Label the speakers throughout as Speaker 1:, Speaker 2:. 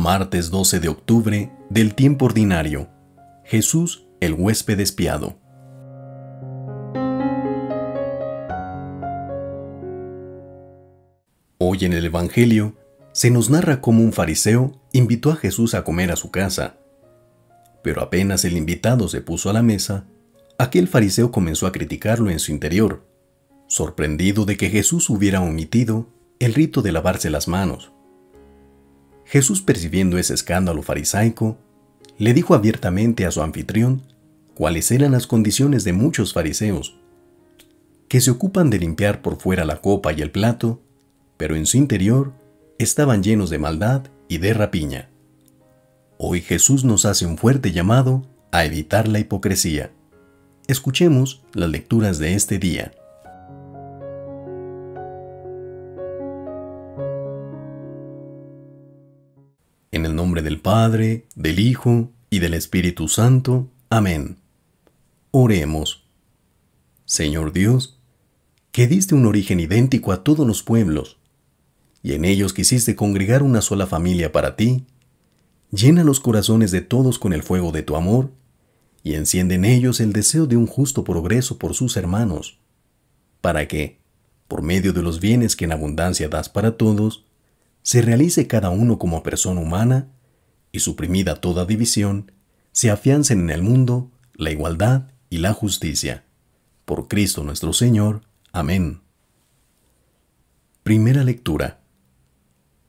Speaker 1: Martes 12 de octubre del tiempo ordinario. Jesús, el huésped espiado. Hoy en el Evangelio se nos narra cómo un fariseo invitó a Jesús a comer a su casa. Pero apenas el invitado se puso a la mesa, aquel fariseo comenzó a criticarlo en su interior, sorprendido de que Jesús hubiera omitido el rito de lavarse las manos. Jesús, percibiendo ese escándalo farisaico, le dijo abiertamente a su anfitrión cuáles eran las condiciones de muchos fariseos, que se ocupan de limpiar por fuera la copa y el plato, pero en su interior estaban llenos de maldad y de rapiña. Hoy Jesús nos hace un fuerte llamado a evitar la hipocresía. Escuchemos las lecturas de este día. del Padre, del Hijo y del Espíritu Santo. Amén. Oremos. Señor Dios, que diste un origen idéntico a todos los pueblos, y en ellos quisiste congregar una sola familia para ti, llena los corazones de todos con el fuego de tu amor, y enciende en ellos el deseo de un justo progreso por sus hermanos, para que, por medio de los bienes que en abundancia das para todos, se realice cada uno como persona humana y suprimida toda división, se afiancen en el mundo la igualdad y la justicia. Por Cristo nuestro Señor. Amén. Primera lectura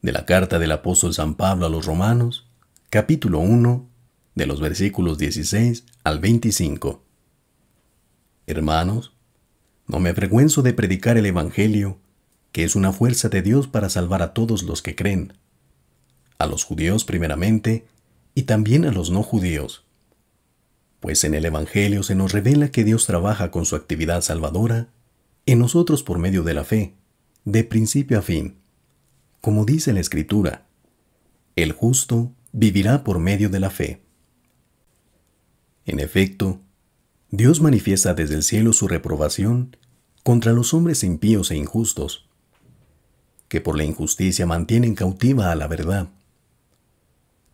Speaker 1: de la carta del apóstol San Pablo a los Romanos, capítulo 1, de los versículos 16 al 25. Hermanos, no me avergüenzo de predicar el Evangelio, que es una fuerza de Dios para salvar a todos los que creen, a los judíos primeramente y también a los no judíos. Pues en el Evangelio se nos revela que Dios trabaja con su actividad salvadora en nosotros por medio de la fe, de principio a fin. Como dice la Escritura, el justo vivirá por medio de la fe. En efecto, Dios manifiesta desde el cielo su reprobación contra los hombres impíos e injustos, que por la injusticia mantienen cautiva a la verdad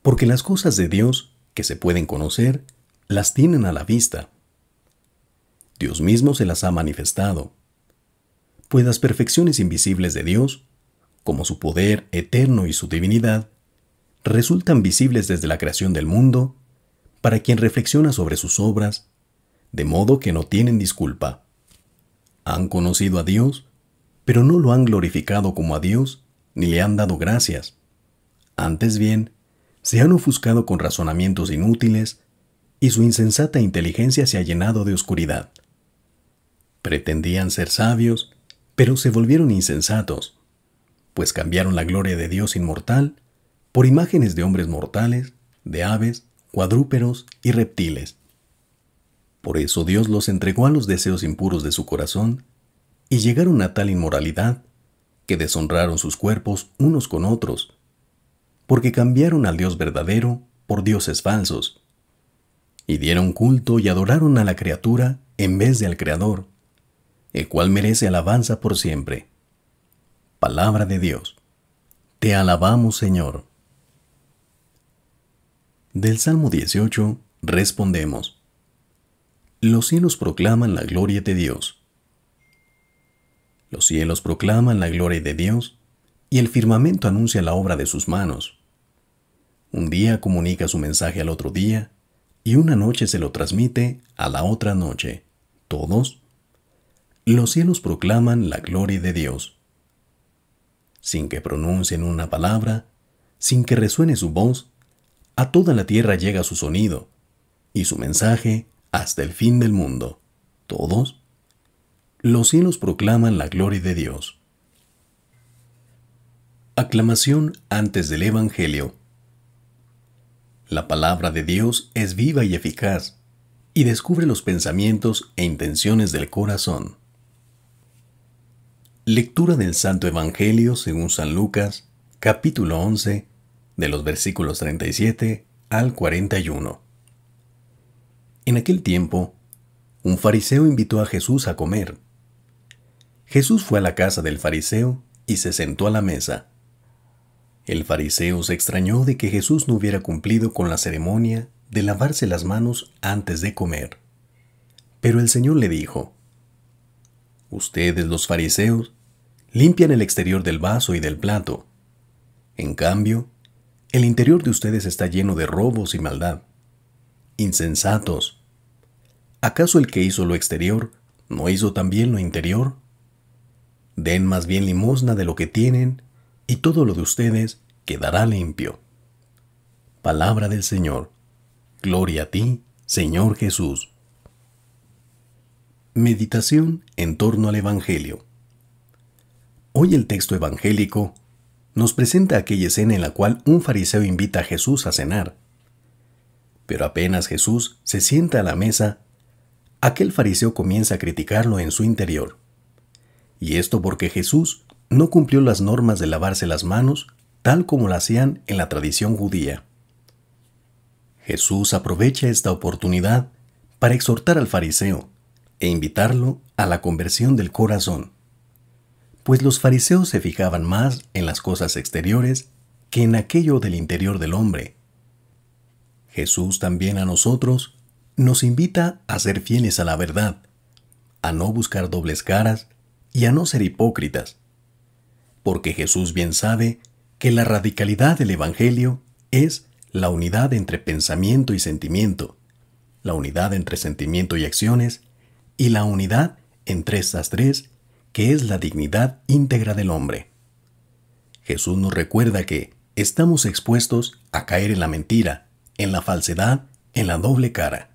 Speaker 1: porque las cosas de Dios, que se pueden conocer, las tienen a la vista. Dios mismo se las ha manifestado. Pues las perfecciones invisibles de Dios, como su poder eterno y su divinidad, resultan visibles desde la creación del mundo para quien reflexiona sobre sus obras, de modo que no tienen disculpa. Han conocido a Dios, pero no lo han glorificado como a Dios, ni le han dado gracias. Antes bien, se han ofuscado con razonamientos inútiles y su insensata inteligencia se ha llenado de oscuridad. Pretendían ser sabios, pero se volvieron insensatos, pues cambiaron la gloria de Dios inmortal por imágenes de hombres mortales, de aves, cuadrúperos y reptiles. Por eso Dios los entregó a los deseos impuros de su corazón y llegaron a tal inmoralidad que deshonraron sus cuerpos unos con otros, porque cambiaron al Dios verdadero por dioses falsos, y dieron culto y adoraron a la criatura en vez del Creador, el cual merece alabanza por siempre. Palabra de Dios. Te alabamos, Señor. Del Salmo 18 respondemos. Los cielos proclaman la gloria de Dios. Los cielos proclaman la gloria de Dios, y el firmamento anuncia la obra de sus manos. Un día comunica su mensaje al otro día y una noche se lo transmite a la otra noche. Todos. Los cielos proclaman la gloria de Dios. Sin que pronuncien una palabra, sin que resuene su voz, a toda la tierra llega su sonido y su mensaje hasta el fin del mundo. Todos. Los cielos proclaman la gloria de Dios. Aclamación antes del Evangelio. La palabra de Dios es viva y eficaz, y descubre los pensamientos e intenciones del corazón. Lectura del Santo Evangelio según San Lucas, capítulo 11, de los versículos 37 al 41. En aquel tiempo, un fariseo invitó a Jesús a comer. Jesús fue a la casa del fariseo y se sentó a la mesa. El fariseo se extrañó de que Jesús no hubiera cumplido con la ceremonia de lavarse las manos antes de comer. Pero el Señor le dijo, Ustedes los fariseos limpian el exterior del vaso y del plato. En cambio, el interior de ustedes está lleno de robos y maldad. Insensatos. ¿Acaso el que hizo lo exterior no hizo también lo interior? Den más bien limosna de lo que tienen y todo lo de ustedes quedará limpio. Palabra del Señor. Gloria a ti, Señor Jesús. Meditación en torno al Evangelio. Hoy el texto evangélico nos presenta aquella escena en la cual un fariseo invita a Jesús a cenar. Pero apenas Jesús se sienta a la mesa, aquel fariseo comienza a criticarlo en su interior. Y esto porque Jesús no cumplió las normas de lavarse las manos tal como la hacían en la tradición judía. Jesús aprovecha esta oportunidad para exhortar al fariseo e invitarlo a la conversión del corazón, pues los fariseos se fijaban más en las cosas exteriores que en aquello del interior del hombre. Jesús también a nosotros nos invita a ser fieles a la verdad, a no buscar dobles caras y a no ser hipócritas, porque Jesús bien sabe que la radicalidad del Evangelio es la unidad entre pensamiento y sentimiento, la unidad entre sentimiento y acciones, y la unidad entre estas tres, que es la dignidad íntegra del hombre. Jesús nos recuerda que estamos expuestos a caer en la mentira, en la falsedad, en la doble cara.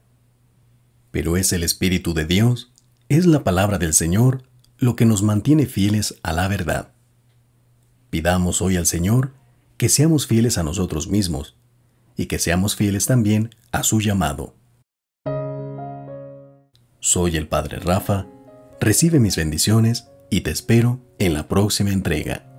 Speaker 1: Pero es el Espíritu de Dios, es la palabra del Señor, lo que nos mantiene fieles a la verdad. Pidamos hoy al Señor que seamos fieles a nosotros mismos y que seamos fieles también a su llamado. Soy el Padre Rafa, recibe mis bendiciones y te espero en la próxima entrega.